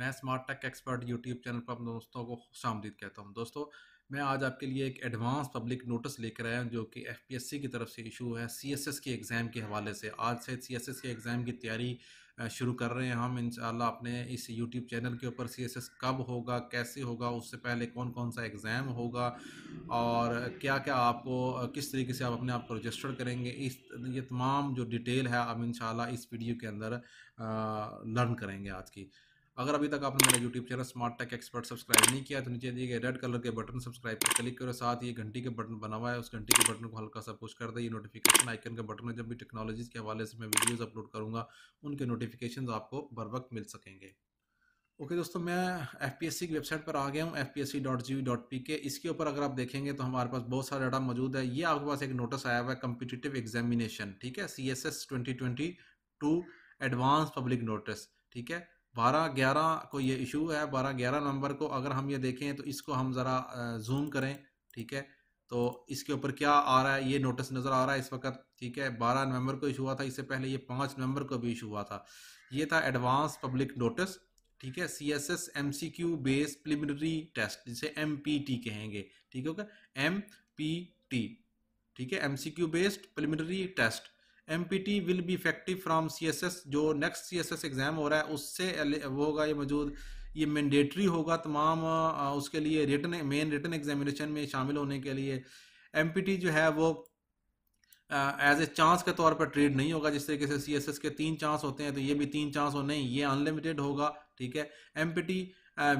मैं smart tech expert YouTube channel पर अपने दोस्तों को खुश आमदीद कहता हूँ दोस्तों मैं आज आपके लिए एक एडवांस पब्लिक नोटिस लेकर आया हूँ जो कि एफ पी एस सी की तरफ से इशू है सी एस एस के एग्ज़ाम के हवाले से आज से सी एस एस के एग्ज़ाम की तैयारी शुरू कर रहे हैं हम इन अपने इस यूट्यूब चैनल के ऊपर सी एस एस कब होगा कैसे होगा उससे पहले कौन कौन सा एग्ज़ाम होगा और क्या क्या आपको किस तरीके से आप अपने आप को रजिस्टर करेंगे इस ये तमाम जो डिटेल है आप इन इस वीडियो के अंदर लर्न करेंगे आज की अगर अभी तक आपने मेरा YouTube channel smart tech expert subscribe नहीं किया तो नीचे दिए गए रेड कलर के बटन सब्सक्राइब पर क्लिक करो साथ ही घंटी के बटन बना हुआ है उस घंटी के बटन को हल्का सा पुश कर दे ये नोटिफिकेशन आइकन का बटन है जब भी टेक्नोलॉजीज के हवाले से मैं वीडियोज़ अपलोड करूँगा उनके नोटिफिकेशन आपको बर वक्त मिल सकेंगे ओके okay, दोस्तों मैं एफ की वेबसाइट पर आ गया हूँ एफ पी इसके ऊपर अगर आप देखेंगे तो हमारे पास बहुत सारा डाटा मौजूद है ये आपके पास एक नोटिस आया हुआ है कम्पिटिटिव एग्जामिनेशन ठीक है C S S twenty twenty two advance public notice ठीक है बारह ग्यारह को ये इशू है बारह ग्यारह नवंबर को अगर हम ये देखें तो इसको हम ज़रा जूम करें ठीक है तो इसके ऊपर क्या आ रहा है ये नोटिस नज़र आ रहा है इस वक्त ठीक है बारह नवंबर को इशू हुआ था इससे पहले ये पाँच नवंबर को भी इशू हुआ था ये था एडवांस पब्लिक नोटिस ठीक है C S S M C Q base preliminary test जिसे एम पी टी कहेंगे ठीक है एम पी टी ठीक है M C Q based preliminary test M P T will be effective from C S S जो next C S S exam हो रहा है उससे वो होगा ये मौजूद ये मैंडेटरी होगा तमाम उसके लिए रिटर्न मेन रिटर्न एग्जामिनेशन में शामिल होने के लिए एम पी टी जो है वो एज ए चांस के तौर पर ट्रेड नहीं होगा जिस तरीके से सी एस एस के तीन चांस होते हैं तो ये भी तीन चांस हो नहीं ये अनलिमिटेड होगा ठीक है M P T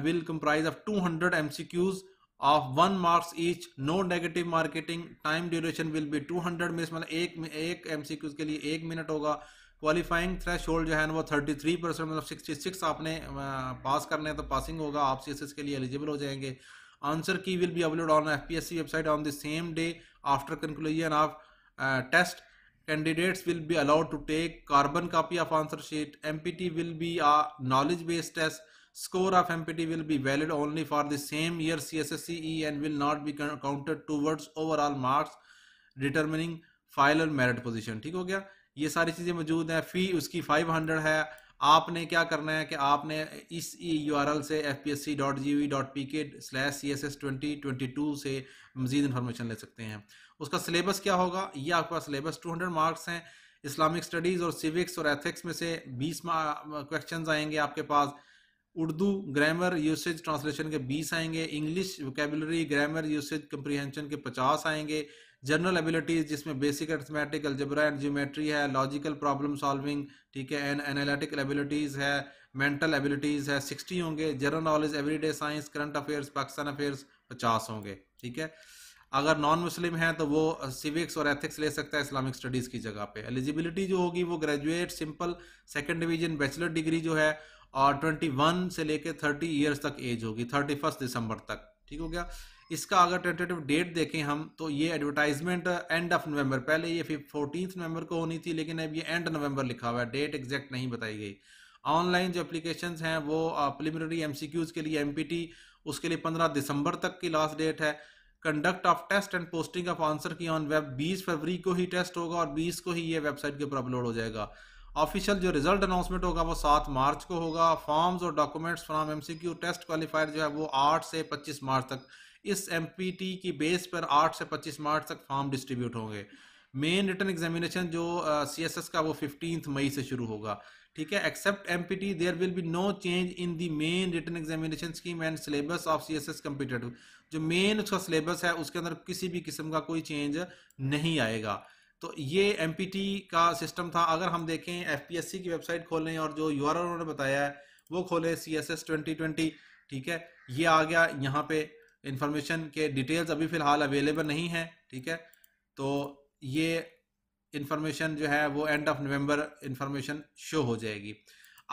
will comprise of two hundred M C Qs of one marks each no negative marketing time duration will be 200 minute मतलब एक एक एमसीक्यूज के लिए एक मिनट होगा क्वालिफाइंग थ्रेश होल्ड जो है वो 33 परसेंट मतलब 66 आपने पास करने तो पासिंग होगा आप सी के लिए एलिजिबल हो जाएंगे answer key will be upload on F website on the same day after conclusion of test be allowed to take carbon take of answer sheet M P T will be a knowledge based test score of MPT will be valid only for the same year CSSCE and will not be counted towards overall marks determining final और merit position ठीक हो गया ये सारी चीज़ें मौजूद हैं फ़ी उसकी 500 है आपने क्या करना है कि आपने इस ई यू आर एल से F P S C dot G V dot P K slash C S S twenty twenty two से मजीद इन्फॉर्मेशन ले सकते हैं उसका सिलेबस क्या होगा ये आपके पास सिलेबस टू हंड्रेड मार्क्स हैं इस्लामिक स्टडीज़ और सिविक्स और एथिक्स में से बीस क्वेश्चन आएंगे आपके पास उर्दू ग्रामर यूसेज ट्रांसलेशन के 20 आएंगे English vocabulary grammar usage comprehension के 50 आएंगे जनरल एबिलिटीज जिसमें basic arithmetic algebra and geometry है लॉजिकल प्रॉब्लम सॉल्विंग ठीक है एंड एनालिटिकल एबिलिटीज़ है मेंटल एबिलिटीज़ है 60 होंगे general knowledge everyday science current affairs Pakistan affairs पचास होंगे ठीक है अगर नॉन मुस्लिम है तो वो सिविक्स और एथिक्स ले सकता है इस्लामिक स्टडीज़ की जगह पे एलिजिबिलिटी जो होगी वो graduate simple second division bachelor degree जो है और 21 से लेकर 30 इयर्स तक एज होगी 31 दिसंबर तक ठीक हो गया इसका अगर टेंटेटिव डेट देखें हम तो ये एडवर्टाइजमेंट एंड ऑफ नवंबर पहले ये फोर्टीन नवंबर को होनी थी लेकिन अब ये एंड नवंबर लिखा हुआ है डेट एग्जैक्ट नहीं बताई गई ऑनलाइन जो एप्लीकेशन हैं वो प्रिलिमिनरी एम के लिए एम उसके लिए पंद्रह दिसंबर तक की लास्ट डेट है conduct of test and posting of answer key on web बीस फरवरी को ही टेस्ट होगा और बीस को ही ये वेबसाइट के ऊपर अपलोड हो जाएगा ऑफिशियल जो रिजल्ट अनाउंसमेंट होगा वो सात मार्च को होगा फॉर्म्स और documents from MCQ test qualifier जो है वो आठ से पच्चीस मार्च तक इस एमपीटी की बेस पर आठ से पच्चीस मार्च तक फॉर्म डिस्ट्रीब्यूट होंगे मेन रिटर्न एग्जामिनेशन जो सी एस एस का वो फिफ्टींथ मई से शुरू होगा ठीक है except M P T there will be no change in the main written examination scheme and syllabus of C S S competitive जो मेन उसका सिलेबस है उसके अंदर किसी भी किस्म का कोई चेंज नहीं आएगा तो ये एम का सिस्टम था अगर हम देखें एफ की वेबसाइट खोलें और जो यू उन्होंने बताया है वो खोलें C S S twenty twenty ठीक है ये आ गया यहाँ पे इंफॉर्मेशन के डिटेल्स अभी फ़िलहाल अवेलेबल नहीं है ठीक है तो ये इंफॉर्मेशन जो है वो end of November information show हो जाएगी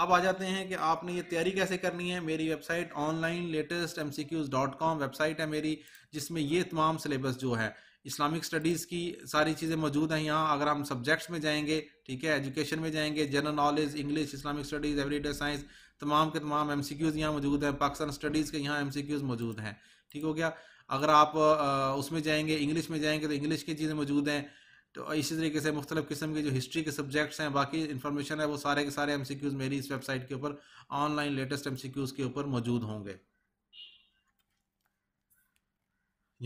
अब आ जाते हैं कि आपने ये तैयारी कैसे करनी है मेरी website online latest M website है मेरी जिसमें ये तमाम सिलेबस जो है इस्लामिक स्टडीज़ की सारी चीज़ें मौजूद हैं यहाँ अगर हम सब्जेक्ट्स में जाएंगे ठीक है एजुकेशन में जाएंगे general knowledge English Islamic studies everyday science तमाम के तमाम एम सी क्यूज़ यहाँ मौजूद हैं पाकिस्तान स्टडीज़ के यहाँ एम सी क्यूज़ मौजूद हैं ठीक हो गया अगर आप उसमें जाएंगे इंग्लिश में जाएंगे तो इंग्लिश की चीज़ें मौजूद हैं तो इसी तरीके से मुख्तलिफ़ किस्म के जो हिस्ट्री के सब्जेक्ट्स हैं बाकी इन्फॉर्मेशन है वो सारे के सारे एम सी क्यूज़ मेरी इस वेबसाइट के ऊपर online latest M C Qs के ऊपर मौजूद होंगे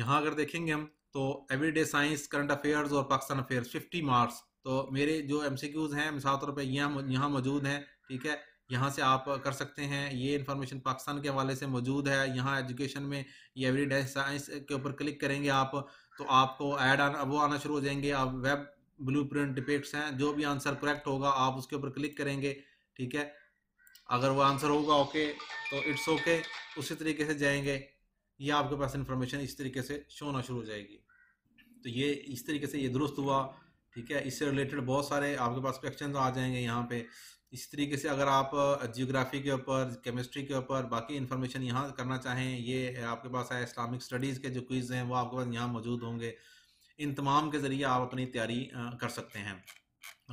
यहाँ अगर देखेंगे हम तो एवरीडे साइंस करंट अफेयर्स और पाकिस्तान अफेयर्स 50 मार्क्स तो मेरे जो एम हैं मिसाल तौर पर यहाँ यहाँ मौजूद हैं ठीक है यहाँ से आप कर सकते हैं ये इन्फॉर्मेशन पाकिस्तान के हवाले से मौजूद है यहाँ एजुकेशन में ये एवरीडे साइंस के ऊपर क्लिक करेंगे आप तो आपको ऐड आना वो आना शुरू हो जाएंगे आप वेब ब्लू प्रिंट डिपेक्ट्स हैं जो भी आंसर करेक्ट होगा आप उसके ऊपर क्लिक करेंगे ठीक है अगर वो आंसर होगा ओके तो इट्स ओके उसी तरीके से जाएंगे ये आपके पास इन्फॉर्मेशन इस तरीके से शो होना शुरू हो जाएगी तो ये इस तरीके से ये दुरुस्त हुआ ठीक है इससे रिलेटेड बहुत सारे आपके पास क्वेश्चन आ जाएंगे यहाँ पे इस तरीके से अगर आप जियोग्राफी के ऊपर केमिस्ट्री के ऊपर बाकी इन्फॉर्मेशन यहाँ करना चाहें ये आपके पास है इस्लामिक स्टडीज़ के जो क्विज़ हैं वो आपके पास यहाँ मौजूद होंगे इन तमाम के ज़रिए आप अपनी तैयारी कर सकते हैं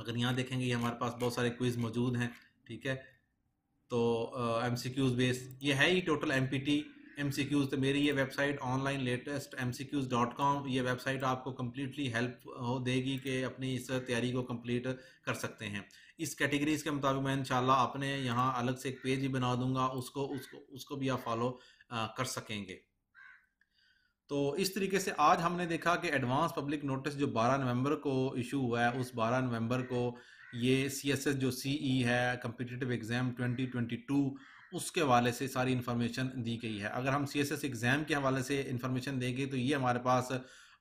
अगर यहाँ देखेंगे ये हमारे पास बहुत सारे क्विज़ मौजूद हैं ठीक है तो एम सी क्यूज़ बेस ये है ही total M P T M C Qs तो मेरी ये website online latest M C Qs dot com ये वेबसाइट आपको कम्प्लीटली हेल्प हो देगी कि अपनी इस तैयारी को कम्प्लीट कर सकते हैं इस कैटेगरीज़ के मुताबिक मैं इन अपने यहाँ अलग से एक पेज भी बना दूंगा उसको उसको उसको भी आप फॉलो कर सकेंगे तो इस तरीके से आज हमने देखा कि एडवांस पब्लिक नोटिस जो 12 नवंबर को इशू हुआ है उस 12 नवंबर को ये सी एस एस जो सी ई e है कम्पिटिटिव एग्ज़ाम 2022 उसके हवाले से सारी इन्फॉर्मेशन दी गई है अगर हम सी एस एस एग्ज़ाम के हवाले से इन्फॉर्मेशन देंगे तो ये हमारे पास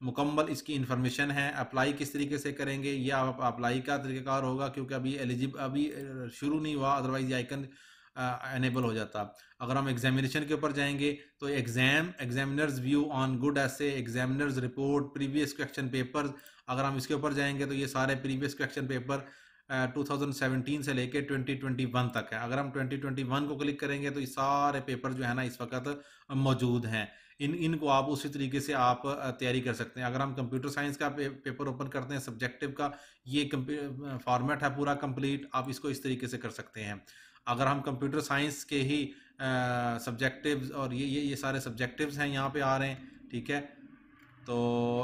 मुकम्मल इसकी इन्फॉर्मेशन है अप्लाई किस तरीके से करेंगे ये अप्लाई का तरीक़ाकार होगा क्योंकि अभी एलिजिब अभी शुरू नहीं हुआ अदरवाइज़ आइकन एनेबल हो जाता अगर हम एग्जामिनेशन के ऊपर जाएंगे तो exam examiners view on good ऐसे examiners report previous question paper अगर हम इसके ऊपर जाएंगे तो ये सारे प्रीवियस क्वेश्चन पेपर 2017 से लेके 2021 तक है अगर हम 2021 को क्लिक करेंगे तो ये सारे पेपर जो है ना इस वक्त मौजूद हैं इन इनको आप उसी तरीके से आप तैयारी कर सकते हैं अगर हम कंप्यूटर साइंस का पे, पेपर ओपन करते हैं सब्जेक्टिव का ये फॉर्मेट है पूरा कंप्लीट आप इसको इस तरीके से कर सकते हैं अगर हम कंप्यूटर साइंस के ही सब्जेक्टिव और ये ये ये सारे सब्जेक्टिव्स हैं यहाँ पे आ रहे हैं ठीक है तो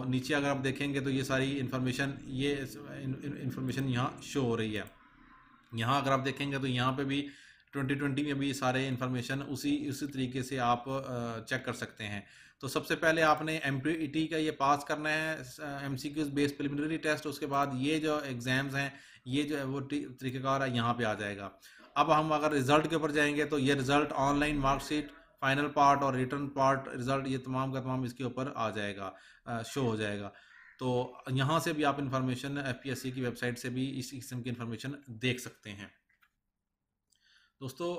नीचे अगर आप देखेंगे तो ये सारी इन्फॉर्मेशन ये इन्फॉर्मेशन यहाँ शो हो रही है यहाँ अगर आप देखेंगे तो यहाँ पे भी 2020 में भी सारे इन्फॉर्मेशन उसी उसी तरीके से आप चेक कर सकते हैं तो सबसे पहले आपने एम e का ये पास करना है M C base preliminary test उसके बाद ये जो एग्ज़ाम्स हैं ये जो है वो तरीक़ेकार यहाँ पर आ जाएगा अब हम अगर रिज़ल्ट के ऊपर जाएंगे तो ये result online marksheet final part और रिटर्न पार्ट रिजल्ट ये तमाम का तमाम इसके ऊपर आ जाएगा शो हो जाएगा तो यहाँ से भी आप इंफॉर्मेशन एफ की वेबसाइट से भी इस किस्म की इन्फॉर्मेशन देख सकते हैं दोस्तों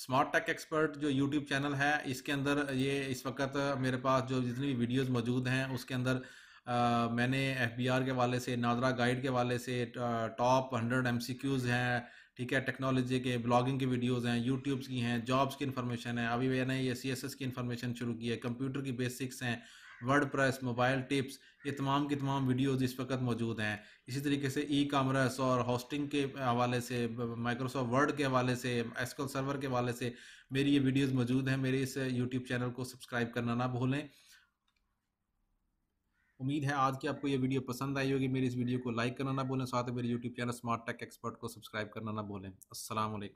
स्मार्ट टेक एक्सपर्ट जो यूट्यूब चैनल है इसके अंदर ये इस वक्त मेरे पास जो जितनी भी वीडियोस मौजूद हैं उसके अंदर आ, मैंने एफ के वाले से नादरा गाइड के वाले से टॉप हंड्रेड एम हैं ठीक है टेक्नोलॉजी के ब्लॉगिंग के वीडियोज़ हैं यूट्यूब्स की हैं जॉब्स की इन्फॉर्मेशन है अभी मैंने ये सी की इन्फॉर्मेशन शुरू की है कंप्यूटर की बेसिक्स हैं वर्ड प्रेस मोबाइल टिप्स ये तमाम की तमाम वीडियोज़ इस वक्त मौजूद हैं इसी तरीके से ई कामर्स और होस्टिंग के हवाले से माइक्रोसॉफ्ट वर्ड के हवाले से एसकल सर्वर के हवाले से मेरी ये वीडियोज़ मौजूद हैं मेरे इस यूट्यूब चैनल को सब्सक्राइब करना ना भूलें उम्मीद है आज की आपको ये वीडियो पसंद आई होगी मेरी इस वीडियो को लाइक करना ना बोलें साथ ही मेरे YouTube channel smart tech expert को सब्सक्राइब करना ना बोलें असलम